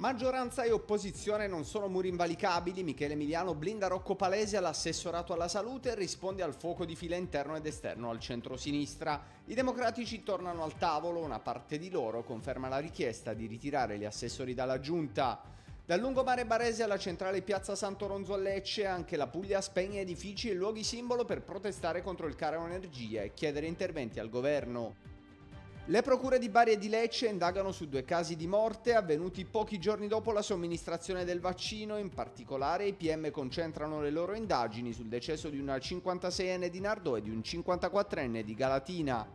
Maggioranza e opposizione non sono muri invalicabili, Michele Emiliano blinda Rocco Palese all'assessorato alla salute e risponde al fuoco di fila interno ed esterno al centro-sinistra. I democratici tornano al tavolo, una parte di loro conferma la richiesta di ritirare gli assessori dalla giunta. Dal lungomare Barese alla centrale Piazza Santo Ronzo a Lecce, anche la Puglia spegne edifici e luoghi simbolo per protestare contro il caro energia e chiedere interventi al governo. Le procure di Bari e di Lecce indagano su due casi di morte avvenuti pochi giorni dopo la somministrazione del vaccino, in particolare i PM concentrano le loro indagini sul decesso di una 56enne di Nardo e di un 54enne di Galatina.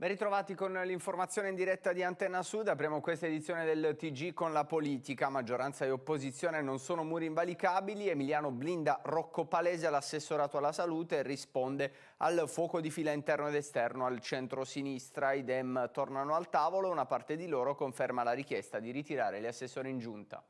Ben ritrovati con l'informazione in diretta di Antenna Sud, apriamo questa edizione del TG con la politica, maggioranza e opposizione non sono muri invalicabili, Emiliano blinda Rocco Palese all'assessorato alla salute risponde al fuoco di fila interno ed esterno al centro-sinistra, i Dem tornano al tavolo, una parte di loro conferma la richiesta di ritirare gli assessori in giunta.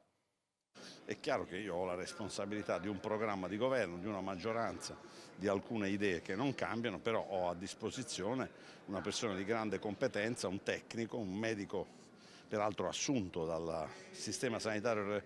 È chiaro che io ho la responsabilità di un programma di governo, di una maggioranza, di alcune idee che non cambiano, però ho a disposizione una persona di grande competenza, un tecnico, un medico peraltro assunto dal sistema sanitario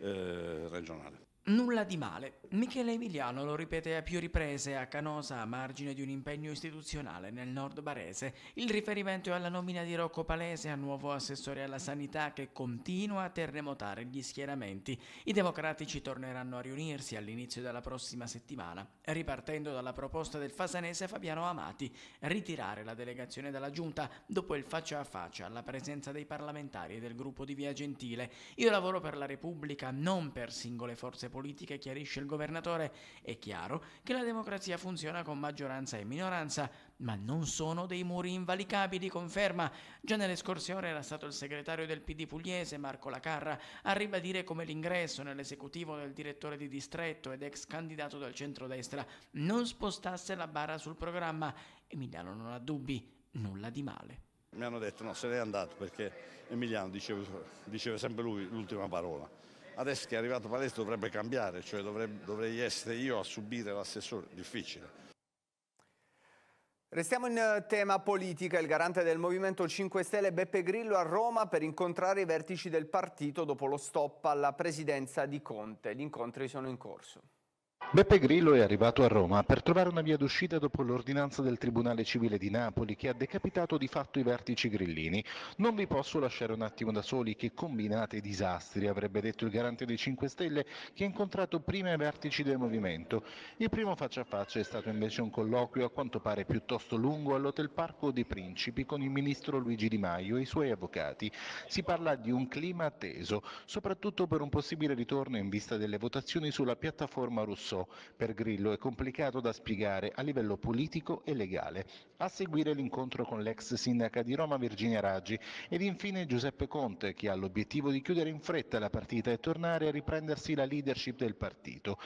eh, regionale. Nulla di male. Michele Emiliano lo ripete a più riprese a Canosa a margine di un impegno istituzionale nel nord barese. Il riferimento è alla nomina di Rocco Palese a nuovo assessore alla sanità che continua a terremotare gli schieramenti. I democratici torneranno a riunirsi all'inizio della prossima settimana, ripartendo dalla proposta del fasanese Fabiano Amati, ritirare la delegazione dalla giunta dopo il faccia a faccia alla presenza dei parlamentari e del gruppo di Via Gentile. Io lavoro per la Repubblica, non per singole forze politiche politiche, chiarisce il governatore, è chiaro che la democrazia funziona con maggioranza e minoranza, ma non sono dei muri invalicabili, conferma. Già nelle scorse ore era stato il segretario del PD pugliese, Marco Lacarra, a ribadire come l'ingresso nell'esecutivo del direttore di distretto ed ex candidato del centrodestra non spostasse la barra sul programma. Emiliano non ha dubbi, nulla di male. Mi hanno detto no, se n'è andato perché Emiliano diceva, diceva sempre lui l'ultima parola adesso che è arrivato Palestra dovrebbe cambiare, cioè dovrebbe, dovrei essere io a subire l'assessore, difficile. Restiamo in eh, tema politica. Il garante del Movimento 5 Stelle Beppe Grillo a Roma per incontrare i vertici del partito dopo lo stop alla presidenza di Conte. Gli incontri sono in corso. Beppe Grillo è arrivato a Roma per trovare una via d'uscita dopo l'ordinanza del Tribunale Civile di Napoli che ha decapitato di fatto i vertici grillini. Non vi posso lasciare un attimo da soli che combinate i disastri, avrebbe detto il garante dei 5 Stelle che ha incontrato prima i vertici del movimento. Il primo faccia a faccia è stato invece un colloquio a quanto pare piuttosto lungo all'Hotel Parco dei Principi con il ministro Luigi Di Maio e i suoi avvocati. Si parla di un clima teso, soprattutto per un possibile ritorno in vista delle votazioni sulla piattaforma russo Rosso. Per Grillo è complicato da spiegare a livello politico e legale. A seguire l'incontro con l'ex sindaca di Roma Virginia Raggi ed infine Giuseppe Conte che ha l'obiettivo di chiudere in fretta la partita e tornare a riprendersi la leadership del partito.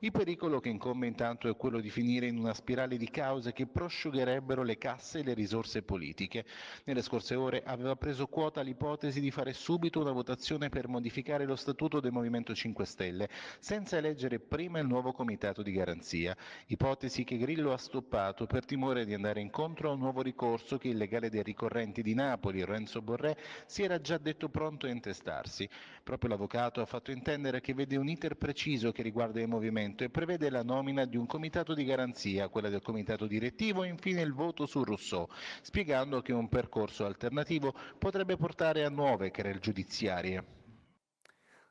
Il pericolo che incombe intanto è quello di finire in una spirale di cause che prosciugherebbero le casse e le risorse politiche. Nelle scorse ore aveva preso quota l'ipotesi di fare subito una votazione per modificare lo statuto del Movimento 5 Stelle, senza eleggere prima il nuovo comitato di garanzia, ipotesi che Grillo ha stoppato per timore di andare incontro a un nuovo ricorso che il legale dei ricorrenti di Napoli, Renzo Borré, si era già detto pronto a intestarsi. Proprio l'avvocato ha fatto intendere che vede un iter preciso che riguarda il movimento e prevede la nomina di un comitato di garanzia, quella del comitato direttivo e infine il voto su Rousseau, spiegando che un percorso alternativo potrebbe portare a nuove querel giudiziarie.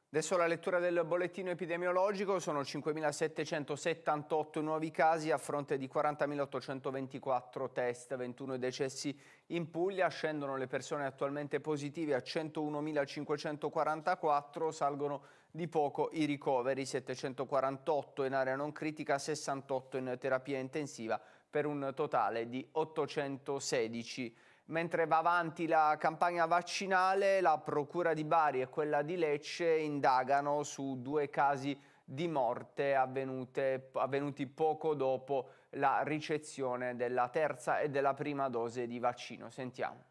Adesso la lettura del bollettino epidemiologico, sono 5.778 nuovi casi a fronte di 40.824 test, 21 decessi in Puglia, scendono le persone attualmente positive a 101.544, salgono di poco i ricoveri, 748 in area non critica, 68 in terapia intensiva per un totale di 816 Mentre va avanti la campagna vaccinale, la Procura di Bari e quella di Lecce indagano su due casi di morte avvenute, avvenuti poco dopo la ricezione della terza e della prima dose di vaccino. Sentiamo.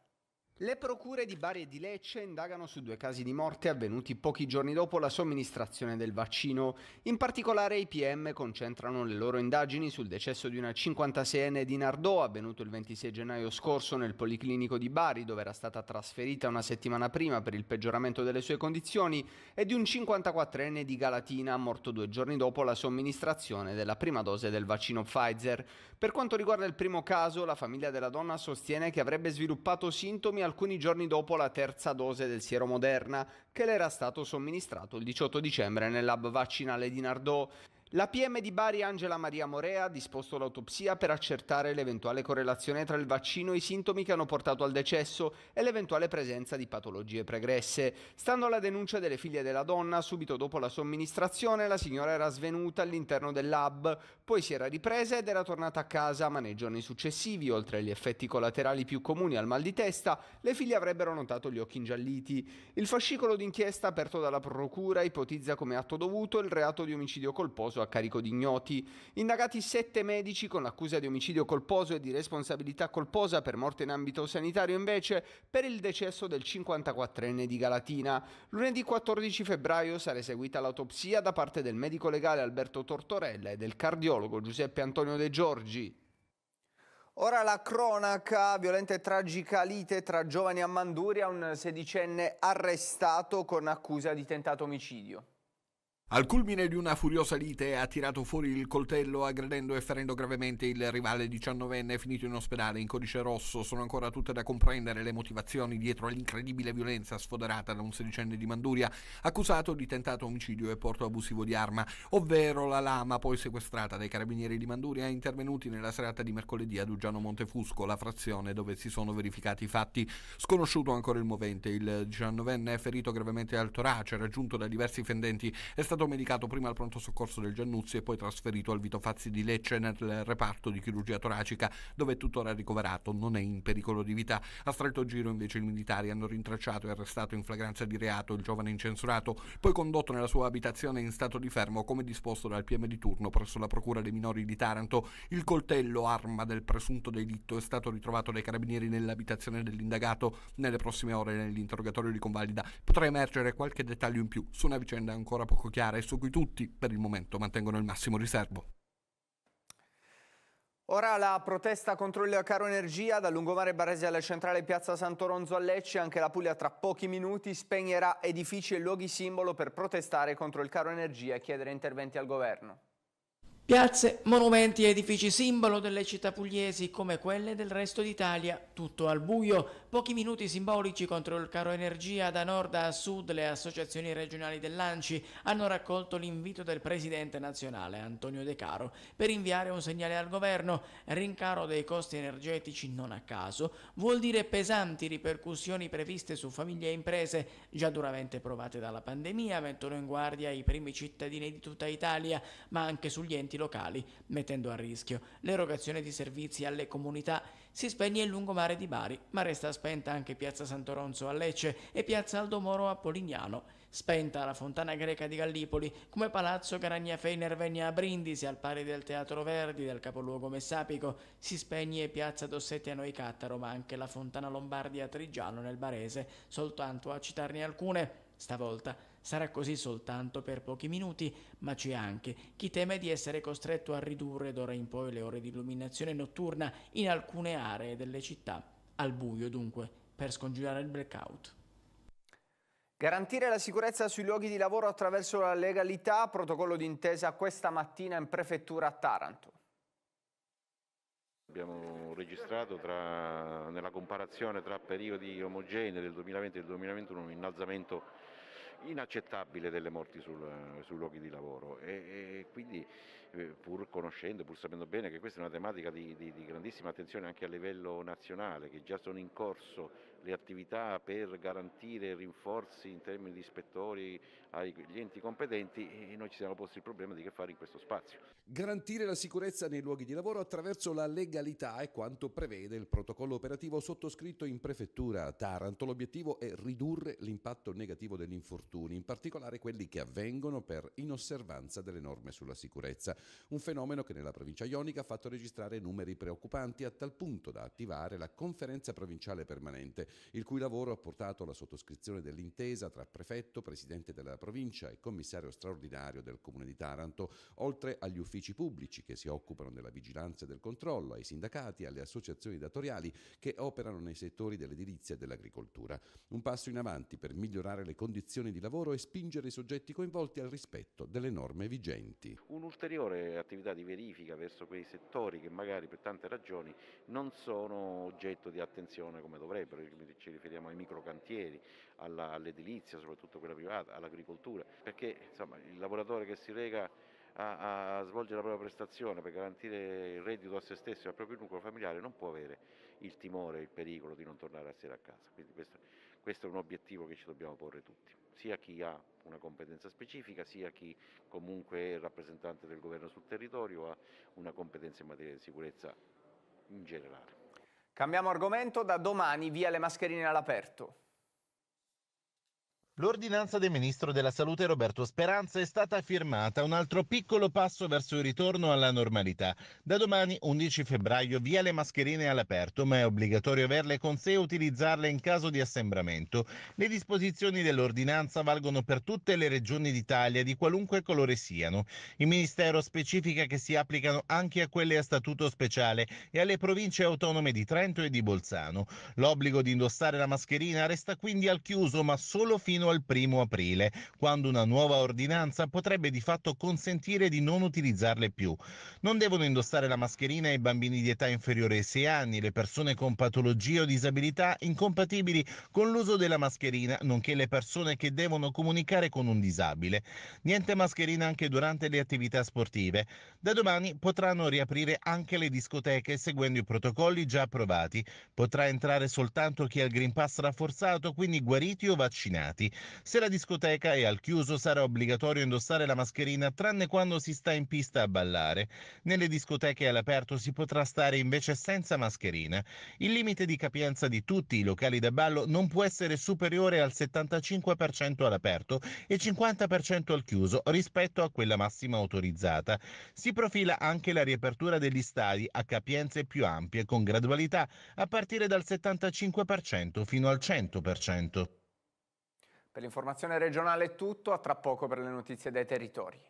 Le procure di Bari e di Lecce indagano su due casi di morte avvenuti pochi giorni dopo la somministrazione del vaccino. In particolare i PM concentrano le loro indagini sul decesso di una 56enne di Nardò avvenuto il 26 gennaio scorso nel Policlinico di Bari dove era stata trasferita una settimana prima per il peggioramento delle sue condizioni e di un 54enne di Galatina morto due giorni dopo la somministrazione della prima dose del vaccino Pfizer. Per quanto riguarda il primo caso, la famiglia della donna sostiene che avrebbe sviluppato sintomi alcuni giorni dopo la terza dose del siero Moderna che le era stato somministrato il 18 dicembre nel lab vaccinale di Nardò la PM di Bari Angela Maria Morea ha disposto l'autopsia per accertare l'eventuale correlazione tra il vaccino e i sintomi che hanno portato al decesso e l'eventuale presenza di patologie pregresse. Stando alla denuncia delle figlie della donna, subito dopo la somministrazione la signora era svenuta all'interno del lab, poi si era ripresa ed era tornata a casa, ma nei giorni successivi, oltre agli effetti collaterali più comuni al mal di testa, le figlie avrebbero notato gli occhi ingialliti. Il fascicolo d'inchiesta aperto dalla procura ipotizza come atto dovuto il reato di omicidio colposo a carico di ignoti, indagati sette medici con l'accusa di omicidio colposo e di responsabilità colposa per morte in ambito sanitario invece per il decesso del 54enne di Galatina. Lunedì 14 febbraio sarà eseguita l'autopsia da parte del medico legale Alberto Tortorella e del cardiologo Giuseppe Antonio De Giorgi. Ora la cronaca, violente e tragica lite tra giovani a Manduria, un sedicenne arrestato con accusa di tentato omicidio. Al culmine di una furiosa lite ha tirato fuori il coltello aggredendo e ferendo gravemente il rivale 19enne finito in ospedale in codice rosso. Sono ancora tutte da comprendere le motivazioni dietro all'incredibile violenza sfoderata da un sedicenne di Manduria accusato di tentato omicidio e porto abusivo di arma, ovvero la lama poi sequestrata dai carabinieri di Manduria intervenuti nella serata di mercoledì a Dugiano Montefusco, la frazione dove si sono verificati i fatti. Sconosciuto ancora il movente, il 19enne ferito gravemente al torace raggiunto da diversi fendenti è stato stato medicato prima al pronto soccorso del Giannuzzi e poi trasferito al Vito Fazzi di Lecce nel reparto di chirurgia toracica, dove è tuttora ricoverato, non è in pericolo di vita. A stretto giro invece i militari hanno rintracciato e arrestato in flagranza di reato il giovane incensurato, poi condotto nella sua abitazione in stato di fermo come disposto dal PM di turno presso la Procura dei minori di Taranto. Il coltello, arma del presunto delitto, è stato ritrovato dai carabinieri nell'abitazione dell'indagato. Nelle prossime ore nell'interrogatorio di convalida potrà emergere qualche dettaglio in più su una vicenda ancora poco chiara e su cui tutti per il momento mantengono il massimo riservo. Ora la protesta contro il caro energia dal lungomare Barresi alla centrale Piazza Sant'Oronzo a Lecce, anche la Puglia tra pochi minuti spegnerà edifici e luoghi simbolo per protestare contro il caro energia e chiedere interventi al governo. Piazze, monumenti e edifici simbolo delle città pugliesi come quelle del resto d'Italia, tutto al buio Pochi minuti simbolici contro il caro energia da nord a sud le associazioni regionali dell'ANCI hanno raccolto l'invito del presidente nazionale Antonio De Caro per inviare un segnale al governo. Rincaro dei costi energetici non a caso vuol dire pesanti ripercussioni previste su famiglie e imprese già duramente provate dalla pandemia, mettono in guardia i primi cittadini di tutta Italia, ma anche sugli enti locali, mettendo a rischio l'erogazione di servizi alle comunità. Si spegne il lungomare di Bari, ma resta spazio spenta anche piazza Santoronzo a Lecce e piazza Aldomoro a Polignano. Spenta la fontana greca di Gallipoli, come palazzo Caragnafei Nervenia a Brindisi, al pari del Teatro Verdi, del capoluogo messapico, si spegne piazza Dossetti a Noi Cattaro, ma anche la fontana Lombardi a Trigiano nel Barese, soltanto a citarne alcune. Stavolta sarà così soltanto per pochi minuti, ma c'è anche chi teme di essere costretto a ridurre d'ora in poi le ore di illuminazione notturna in alcune aree delle città al buio dunque, per scongiurare il blackout. Garantire la sicurezza sui luoghi di lavoro attraverso la legalità, protocollo d'intesa questa mattina in prefettura a Taranto. Abbiamo registrato tra, nella comparazione tra periodi omogenei del 2020 e del 2021 un innalzamento inaccettabile delle morti sul, sui luoghi di lavoro e, e quindi eh, pur conoscendo, pur sapendo bene che questa è una tematica di, di, di grandissima attenzione anche a livello nazionale, che già sono in corso le attività per garantire rinforzi in termini di ispettori agli enti competenti e noi ci siamo posti il problema di che fare in questo spazio. Garantire la sicurezza nei luoghi di lavoro attraverso la legalità è quanto prevede il protocollo operativo sottoscritto in prefettura a Taranto. L'obiettivo è ridurre l'impatto negativo degli infortuni, in particolare quelli che avvengono per inosservanza delle norme sulla sicurezza, un fenomeno che nella provincia ionica ha fatto registrare numeri preoccupanti a tal punto da attivare la conferenza provinciale permanente il cui lavoro ha portato alla sottoscrizione dell'intesa tra prefetto, presidente della provincia e commissario straordinario del Comune di Taranto, oltre agli uffici pubblici che si occupano della vigilanza e del controllo, ai sindacati, alle associazioni datoriali che operano nei settori dell'edilizia e dell'agricoltura. Un passo in avanti per migliorare le condizioni di lavoro e spingere i soggetti coinvolti al rispetto delle norme vigenti. Un'ulteriore attività di verifica verso quei settori che magari per tante ragioni non sono oggetto di attenzione come dovrebbero ci riferiamo ai microcantieri, all'edilizia, soprattutto quella privata, all'agricoltura, perché insomma, il lavoratore che si reca a, a, svolgere la propria prestazione per garantire il reddito a se stesso e al proprio nucleo familiare non può avere il timore, il pericolo di non tornare a sera a casa. Quindi questo, questo è un obiettivo che ci dobbiamo porre tutti, sia chi ha una competenza specifica, sia chi comunque è rappresentante del governo sul territorio ha una competenza in materia di sicurezza in generale. Cambiamo argomento, da domani via le mascherine all'aperto. L'ordinanza del ministro della Salute Roberto Speranza è stata firmata, un altro piccolo passo verso il ritorno alla normalità. Da domani 11 febbraio via le mascherine all'aperto, ma è obbligatorio averle con sé e utilizzarle in caso di assembramento. Le disposizioni dell'ordinanza valgono per tutte le regioni d'Italia di qualunque colore siano. Il ministero specifica che si applicano anche a quelle a statuto speciale e alle province autonome di Trento e di Bolzano. L'obbligo di indossare la mascherina resta quindi al chiuso, ma solo fino fino al primo aprile, quando una nuova ordinanza potrebbe di fatto consentire di non utilizzarle più. Non devono indossare la mascherina i bambini di età inferiore ai 6 anni, le persone con patologie o disabilità incompatibili con l'uso della mascherina, nonché le persone che devono comunicare con un disabile. Niente mascherina anche durante le attività sportive. Da domani potranno riaprire anche le discoteche seguendo i protocolli già approvati. Potrà entrare soltanto chi ha il Green Pass rafforzato, quindi guariti o vaccinati. Se la discoteca è al chiuso sarà obbligatorio indossare la mascherina tranne quando si sta in pista a ballare. Nelle discoteche all'aperto si potrà stare invece senza mascherina. Il limite di capienza di tutti i locali da ballo non può essere superiore al 75% all'aperto e 50% al chiuso rispetto a quella massima autorizzata. Si profila anche la riapertura degli stadi a capienze più ampie con gradualità a partire dal 75% fino al 100%. Per l'informazione regionale è tutto, a tra poco per le notizie dai territori.